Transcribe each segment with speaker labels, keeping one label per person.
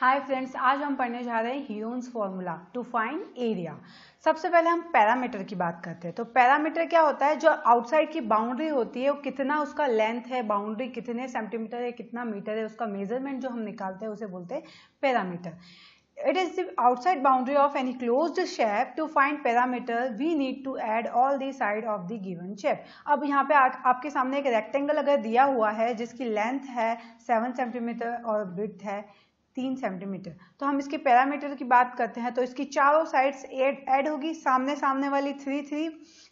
Speaker 1: hi friends आज हम पढ़ने जा रहे हैं Heron's formula to find area सबसे पहले हम पैरामीटर की बात करते हैं तो पैरामीटर क्या होता है जो आउटसाइड की बाउंड्री होती है वो कितना उसका लेंथ है बाउंड्री कितने सेंटीमीटर है कितना मीटर है उसका मेजरमेंट जो हम निकालते हैं उसे बोलते हैं parameter it is the outside boundary of any close shape to find parameter we need to add all the side of the given shape अब यहाँ पे आ, आपके सामने एक रेक्टेंगल अगर दिया हुआ है जिसकी लेंथ है सेवन सेंटीमीटर और ब्रिथ है तीन सेंटीमीटर तो हम इसके पैरामीटर की बात करते हैं तो इसकी चारों साइड्स एड ऐड होगी सामने सामने वाली थ्री थ्री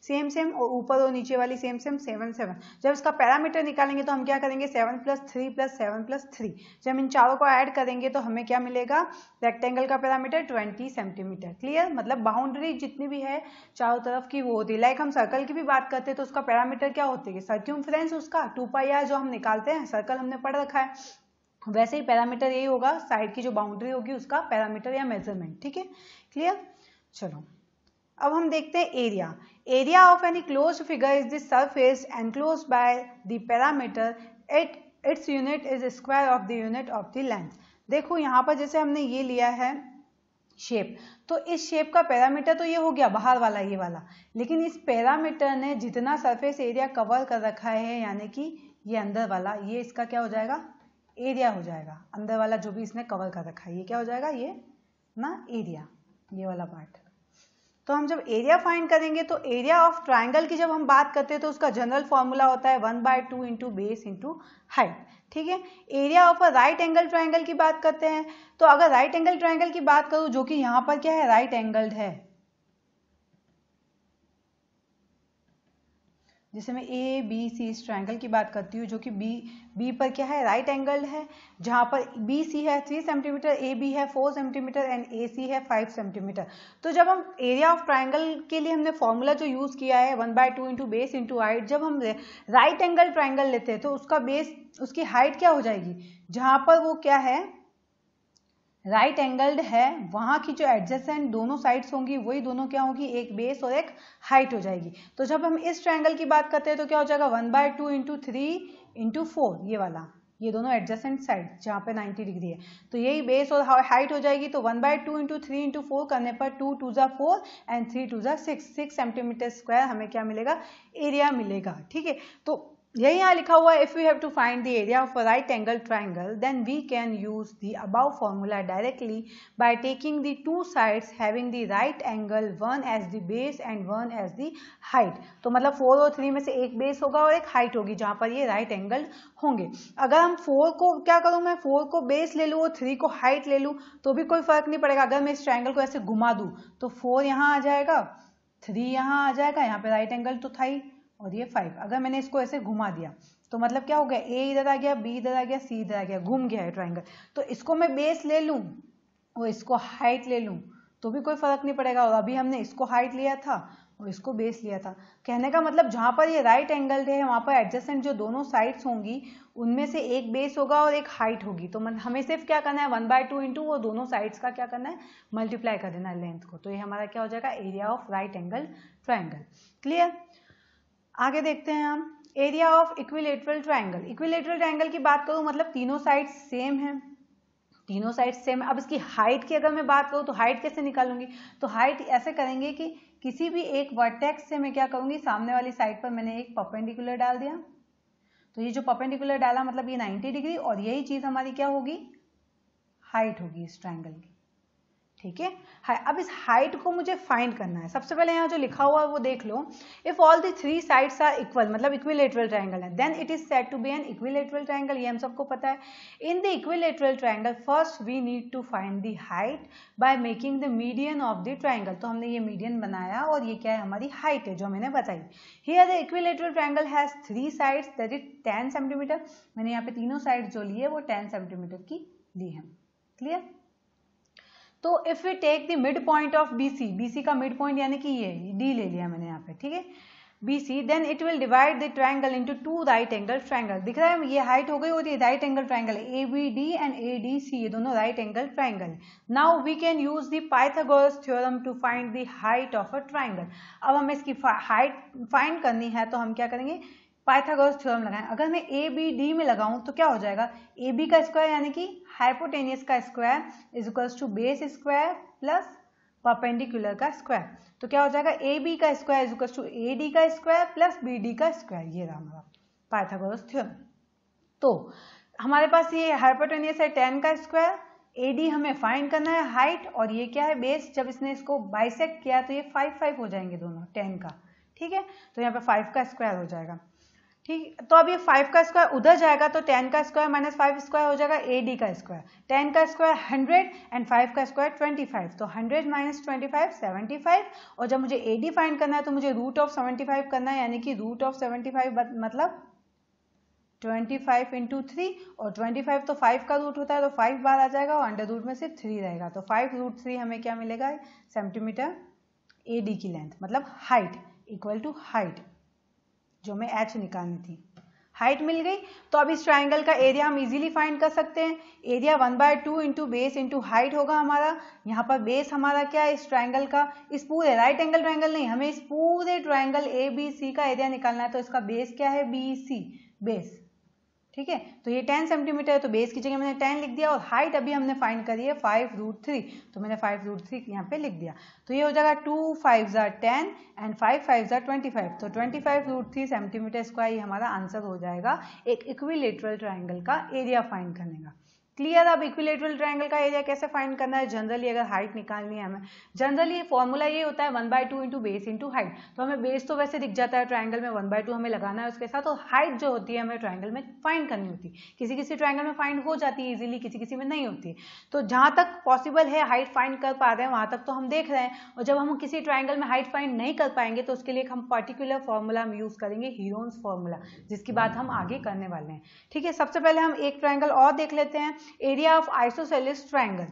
Speaker 1: सेम सेम और ऊपर और नीचे वाली सेम सेम सेवन सेवन जब इसका पैरामीटर निकालेंगे तो हम क्या करेंगे seven plus three plus seven plus three जब इन चारों को ऐड करेंगे तो हमें क्या मिलेगा रेक्टेंगल का पैरामीटर ट्वेंटी सेंटीमीटर क्लियर मतलब बाउंड्री जितनी भी है चारों तरफ की वो होती है लाइक हम सर्कल की भी बात करते हैं तो उसका पैरामीटर क्या होती है सर्क्यूम उसका टू पाई जो हम निकालते हैं सर्कल हमने पढ़ रखा है वैसे ही पैरामीटर यही होगा साइड की जो बाउंड्री होगी उसका पैरामीटर या मेजरमेंट ठीक है क्लियर चलो अब हम देखते हैं area area of any close figure is the surface enclose by the parameter at its unit is square of the unit of the length देखो यहाँ पर जैसे हमने ये लिया है शेप तो इस शेप का पैरामीटर तो ये हो गया बाहर वाला ये वाला लेकिन इस पैरामीटर ने जितना सरफेस एरिया कवर कर रखा है यानी कि ये अंदर वाला ये इसका क्या हो जाएगा एरिया हो जाएगा अंदर वाला जो भी इसने कवर कर रखा है ये क्या हो जाएगा ये ना एरिया ये वाला पार्ट तो हम जब एरिया फाइंड करेंगे तो एरिया ऑफ ट्राइंगल की जब हम बात करते हैं तो उसका जनरल फॉर्मूला होता है one by two into base into height ठीक है area of a right angle triangle की बात करते हैं तो अगर राइट एंगल ट्राइंगल की बात करूं जो कि यहाँ पर क्या है राइट right एंगल्ड है जैसे मैं ए बी सी इस ट्राइंगल की बात करती हूँ जो कि बी बी पर क्या है राइट right है जहाँ पर बी सी है थ्री सेंटीमीटर ए बी है four centimetre and A C है फाइव सेंटीमीटर तो जब हम एरिया ऑफ ट्राइंगल के लिए हमने फॉर्मूला जो यूज़ किया है one by two into base into height जब हम राइट एंगल ट्राइंगल लेते हैं तो उसका बेस उसकी हाइट क्या हो जाएगी जहाँ पर वो क्या है राइट right एंगल्ड है वहां की जो एडजस्टेंट दोनों साइड्स होंगी वही दोनों क्या होगी एक बेस और एक हाइट हो जाएगी तो जब हम इस ट्रायंगल की बात करते हैं तो क्या हो जाएगा one by two into three into four ये वाला ये दोनों एडजस्टेंट साइड जहाँ पे 90 डिग्री है तो यही बेस और हाइट हो जाएगी तो one by two into three into four करने पर टू टू ज़ा फोर एंड थ्री टू ज़ा सिक्स सिक्स सेंटीमीटर स्क्वायर हमें क्या मिलेगा एरिया मिलेगा ठीक है तो यही यहाँ लिखा हुआ है if you have to find the area of right angle triangle then we can use the above formula directly by taking the two sides having the right angle one as the base and one as the height तो मतलब four और three में से एक base होगा और एक height होगी जहाँ पर ये राइट एंगल होंगे अगर हम फोर को क्या करूँ मैं फोर को बेस ले लूँ और थ्री को हाइट ले लूँ तो भी कोई फर्क नहीं पड़ेगा अगर मैं इस ट्राइंगल को ऐसे घुमा दूँ तो फोर यहाँ आ जाएगा थ्री यहाँ आ जाएगा यहाँ पे राइट एंगल तो था ही और ये फाइव अगर मैंने इसको ऐसे घुमा दिया तो मतलब क्या हो गया ए इधर आ गया बी इधर आ गया सी इधर आ गया घूम गया है ट्राइंगल तो इसको मैं बेस ले लूँ और इसको हाइट ले लूँ तो भी कोई फर्क नहीं पड़ेगा और अभी हमने इसको हाइट लिया था और इसको बेस लिया था कहने का मतलब जहाँ पर ये राइट एंगल है वहाँ पर एडजस्टेंट जो दोनों साइड्स होंगी उनमें से एक बेस होगा और एक हाइट होगी तो मतलब हमें सिर्फ क्या करना है वन बाय टू इंटू वो दोनों साइड्स का क्या करना है मल्टीप्लाई कर देना है लेंथ को तो ये हमारा क्या हो जाएगा area of right angle triangle clear आगे देखते हैं हम area of equilateral triangle equilateral triangle की बात करूं मतलब तीनों साइड सेम है तीनों साइड सेम अब इसकी हाइट की अगर मैं बात करूं तो हाइट कैसे निकालूंगी तो हाइट ऐसे करेंगे कि किसी भी एक वर्टेक्स से मैं क्या करूंगी सामने वाली साइड पर मैंने एक पर्पेंडिकुलर डाल दिया तो ये जो पर्पेंडिकुलर डाला मतलब ये 90 डिग्री और यही चीज़ हमारी क्या होगी हाइट होगी इस ट्राइंगल की ठीक है हाई अब इस हाइट को मुझे फाइंड करना है सबसे पहले यहाँ जो लिखा हुआ है वो देख लो if all the three sides are equal मतलब इक्विलेटरल ट्रायंगल है then it is said to be an equilateral triangle ये हम सबको पता है in the equilateral triangle first we need to find the height by making the median of the triangle तो हमने ये मीडियन बनाया और ये क्या है हमारी हाइट है जो मैंने बताई are the equilateral triangle has three sides that is ten centimetre मैंने यहाँ पे तीनों साइड जो ली है वो टेन सेंटीमीटर की ली है क्लियर तो if you take the mid point of B C B C का मिड पॉइंट यानी कि ये डी ले लिया मैंने यहाँ पे ठीक है B C then it will divide the triangle into two right angle triangle दिख रहा है ये हाइट हो गई और ये right angle triangle A B D and A D C ये दोनों right angle triangle now we can use the Pythagoras theorem to find the height of a triangle अब हमें इसकी हाइट फाइंड करनी है तो हम क्या करेंगे पाइथागोरस थ्योरम लगाएं अगर मैं ए बी डी में लगाऊं तो क्या हो जाएगा ए बी का स्क्वायर यानी कि हाइपोटेनियस का square is equals to base square plus perpendicular का स्क्वायर तो क्या हो जाएगा ए बी का square is equals to A D का स्क्वायर प्लस बी डी का स्क्वायर ये रहा हमारा पाइथागोरस थ्योरम तो हमारे पास ये हाइपोटेनियस है टेन का स्क्वायर ए डी हमें फाइंड करना है हाइट और ये क्या है बेस जब इसने इसको बाइसेक्ट किया तो ये फाइव फाइव हो जाएंगे दोनों टेन का ठीक है तो यहाँ पे फाइव का स्क्वायर हो जाएगा ठीक तो अब ये फाइव का स्क्वायर उधर जाएगा तो टेन का स्क्वायर माइनस फाइव स्क्वायर हो जाएगा ए डी का स्क्वायर टेन का स्क्वायर हंड्रेड एंड फाइव का स्क्वायर ट्वेंटी फाइव तो hundred minus twenty five seventy five और जब मुझे ए डी फाइंड करना है तो मुझे रूट ऑफ सेवेंटी फाइव करना है यानी कि रूट ऑफ सेवेंटी फाइव मतलब ट्वेंटी फाइव इंटू थ्री और ट्वेंटी फाइव तो फाइव का रूट होता है तो फाइव बार आ जाएगा और अंडर रूट में सिर्फ थ्री रहेगा तो फाइव रूट थ्री हमें क्या मिलेगा सेंटीमीटर ए डी की लेंथ मतलब हाइट इक्वल टू हाइट जो हमें एच निकालनी थी हाइट मिल गई तो अब इस ट्राइंगल का एरिया हम इजीली फाइंड कर सकते हैं area one by two into base into height होगा हमारा यहाँ पर बेस हमारा क्या है इस ट्राइंगल का इस पूरे राइट एंगल ट्राइंगल नहीं हमें इस पूरे ट्राइंगल ए बी सी का एरिया निकालना है तो इसका बेस क्या है बी सी बेस ठीक है तो ये टेन सेंटीमीटर है तो बेस की जगह मैंने टेन लिख दिया और हाइट अभी हमने फाइंड करी है फाइव रूट थ्री तो मैंने फाइव रूट थ्री यहाँ पे लिख दिया तो ये हो जाएगा टू फाइव ज़ार टेन एंड फाइव फाइव ज़ार ट्वेंटी फाइव तो twenty five root three centimetre square ये हमारा आंसर हो जाएगा एक इक्विलेटरल ट्राइंगल का एरिया फाइंड करने का क्लियर अब इक्विलेटरल ट्रायंगल का एरिया कैसे फाइंड करना है जनरली अगर हाइट निकालनी है हमें जनरली फॉर्मूला ये होता है one by two into base into height तो हमें बेस तो वैसे दिख जाता है ट्रायंगल में वन बाय टू हमें लगाना है उसके साथ तो हाइट जो होती है हमें ट्रायंगल में फाइंड करनी होती है किसी किसी ट्राइंगल में फाइंड हो जाती है इजिली किसी किसी में नहीं होती तो जहाँ तक पॉसिबल है हाइट फाइंड कर पा रहे हैं वहाँ तक तो हम देख रहे हैं और जब हम किसी ट्राइंगल में हाइट फाइंड नहीं कर पाएंगे तो उसके लिए हम पर्टिकुलर फॉर्मूला हम यूज़ करेंगे हीरोन्स फॉर्मूला जिसकी बात हम आगे करने वाले हैं ठीक है सबसे पहले हम एक ट्राइंगल और देख लेते हैं area of isosceles triangle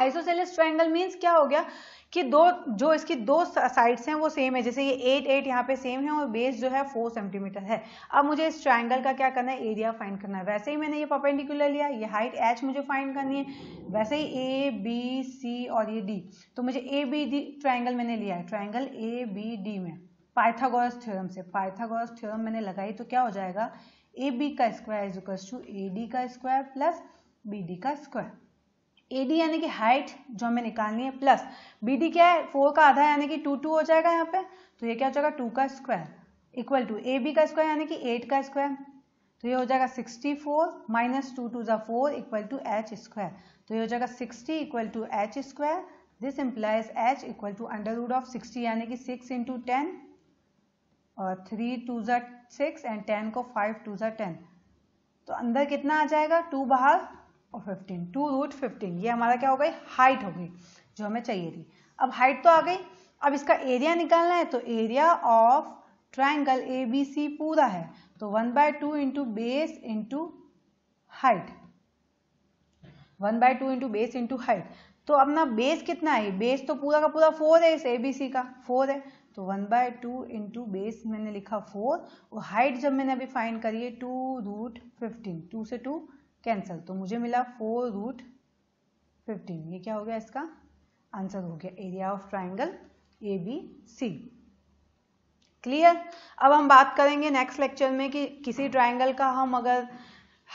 Speaker 1: isosceles triangle means क्या हो गया कि दो जो इसकी दो साइड्स हैं वो सेम है जैसे ये एट एट यहाँ पे सेम है और बेस जो है फोर सेंटीमीटर है अब मुझे इस ट्राइंगल का क्या करना है एरिया फाइंड करना है वैसे ही मैंने ये पर्पेंडिकुलर लिया ये हाइट एच मुझे फाइंड करनी है वैसे ही ए बी सी और ये डी तो मुझे ए बी डी ट्राइंगल मैंने लिया है ट्राइंगल ए बी डी में पाइथागोरस थ्योरम से पाइथागोरस थ्योरम मैंने लगाई तो क्या हो जाएगा ए बी का square is equal to A D का स्क्वायर प्लस बी डी का स्क्वायर ए डी यानी कि हाइट जो हमें निकालनी है प्लस बी डी क्या है फोर का आधा यानी कि टू टू हो जाएगा यहाँ पे तो ये क्या हो जाएगा टू का square equal to A B का स्क्वायर यानी कि एट का स्क्वायर तो ये हो जाएगा sixty four minus two two ज़ा four equal to H square तो ये हो जाएगा sixty equal to H square this implies H equal to under root of sixty यानी कि सिक्स इंटू टेन और थ्री टू ज़ा सिक्स एंड टेन को फाइव टू ज़ा टेन तो अंदर कितना आ जाएगा टू बाहर और 15 टू रूट फिफ्टीन ये हमारा क्या हो गई हाइट हो गई जो हमें चाहिए थी अब हाइट तो आ गई अब इसका एरिया निकालना है तो area of triangle A B C पूरा है तो one by two into base into height one by two into base into height तो अपना बेस कितना है बेस तो पूरा का पूरा फोर है इस ए बी सी का फोर है तो one by two into base मैंने लिखा फोर और हाइट जब मैंने अभी फाइंड करी है टू रूट फिफ्टीन टू से टू कैंसल तो मुझे मिला फोर रूट फिफ्टीन ये क्या हो गया इसका आंसर हो गया area of triangle A B C clear अब हम बात करेंगे नेक्स्ट लेक्चर में कि किसी ट्राइंगल का हम अगर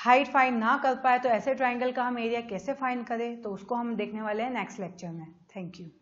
Speaker 1: हाइट फाइंड ना कर पाए तो ऐसे ट्राइंगल का हम एरिया कैसे फाइंड करें तो उसको हम देखने वाले हैं नेक्स्ट लेक्चर में थैंक यू